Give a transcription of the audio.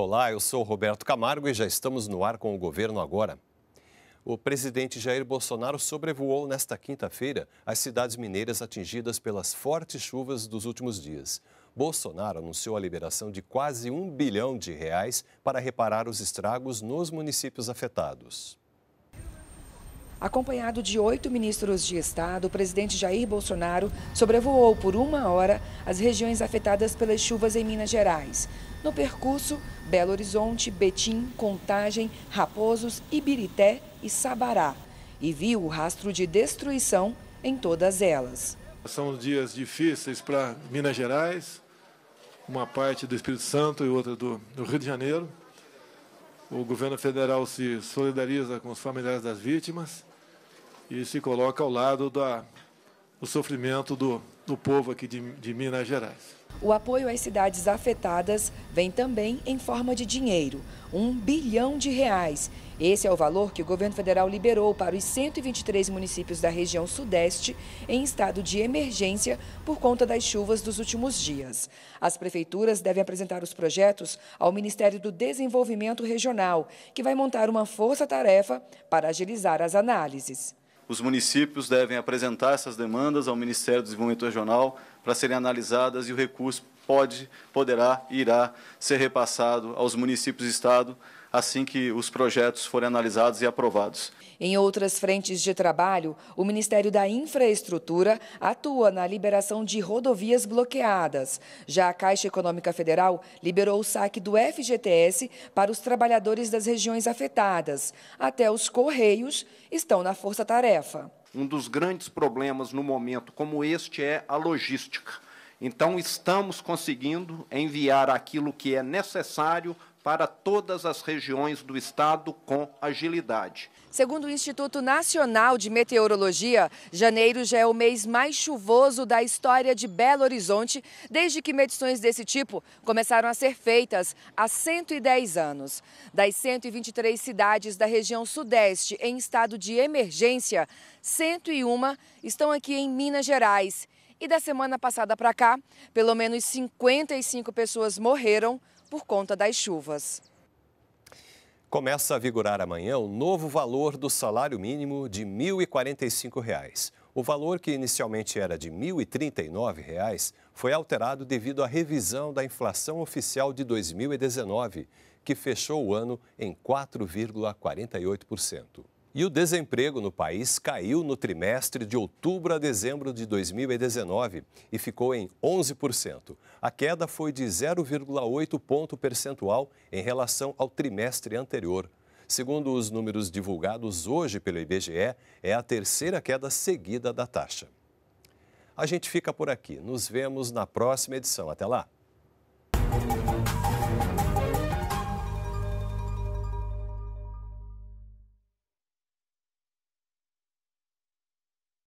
Olá, eu sou Roberto Camargo e já estamos no ar com o governo agora. O presidente Jair Bolsonaro sobrevoou nesta quinta-feira as cidades mineiras atingidas pelas fortes chuvas dos últimos dias. Bolsonaro anunciou a liberação de quase um bilhão de reais para reparar os estragos nos municípios afetados. Acompanhado de oito ministros de Estado, o presidente Jair Bolsonaro sobrevoou por uma hora as regiões afetadas pelas chuvas em Minas Gerais. No percurso, Belo Horizonte, Betim, Contagem, Raposos, Ibirité e Sabará. E viu o rastro de destruição em todas elas. São dias difíceis para Minas Gerais, uma parte do Espírito Santo e outra do, Rio de Janeiro. O governo federal se solidariza com os familiares das vítimas e se coloca ao lado da, do sofrimento do, do povo aqui de, de Minas Gerais. O apoio às cidades afetadas vem também em forma de dinheiro, um bilhão de reais. Esse é o valor que o governo federal liberou para os 123 municípios da região sudeste em estado de emergência por conta das chuvas dos últimos dias. As prefeituras devem apresentar os projetos ao Ministério do Desenvolvimento Regional, que vai montar uma força-tarefa para agilizar as análises. Os municípios devem apresentar essas demandas ao Ministério do Desenvolvimento Regional para serem analisadas e o recurso pode, poderá e irá ser repassado aos municípios e Estado assim que os projetos forem analisados e aprovados. Em outras frentes de trabalho, o Ministério da Infraestrutura atua na liberação de rodovias bloqueadas. Já a Caixa Econômica Federal liberou o saque do FGTS para os trabalhadores das regiões afetadas. Até os Correios estão na força-tarefa. Um dos grandes problemas no momento como este é a logística. Então, estamos conseguindo enviar aquilo que é necessário para todas as regiões do estado com agilidade. Segundo o Instituto Nacional de Meteorologia, janeiro já é o mês mais chuvoso da história de Belo Horizonte, desde que medições desse tipo começaram a ser feitas há 110 anos. Das 123 cidades da região sudeste em estado de emergência, 101 estão aqui em Minas Gerais. E da semana passada para cá, pelo menos 55 pessoas morreram por conta das chuvas. Começa a vigorar amanhã o novo valor do salário mínimo de R$ 1.045. O valor que inicialmente era de R$ 1.039 foi alterado devido à revisão da inflação oficial de 2019, que fechou o ano em 4,48%. E o desemprego no país caiu no trimestre de outubro a dezembro de 2019 e ficou em 11%. A queda foi de 0,8 ponto percentual em relação ao trimestre anterior. Segundo os números divulgados hoje pelo IBGE, é a terceira queda seguida da taxa. A gente fica por aqui. Nos vemos na próxima edição. Até lá!